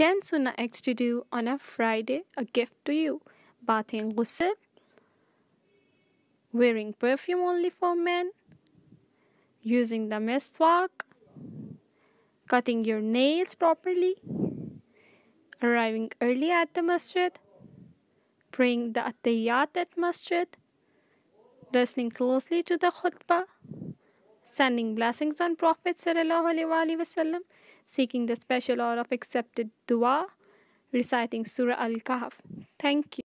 10 sunnah acts to do on a Friday, a gift to you. Bathing ghusl, wearing perfume only for men, using the mistwak, cutting your nails properly, arriving early at the masjid, praying the attiyat at masjid, listening closely to the khutbah, sending blessings on Prophet وسلم, seeking the special aura of accepted dua, reciting Surah Al-Kahf. Thank you.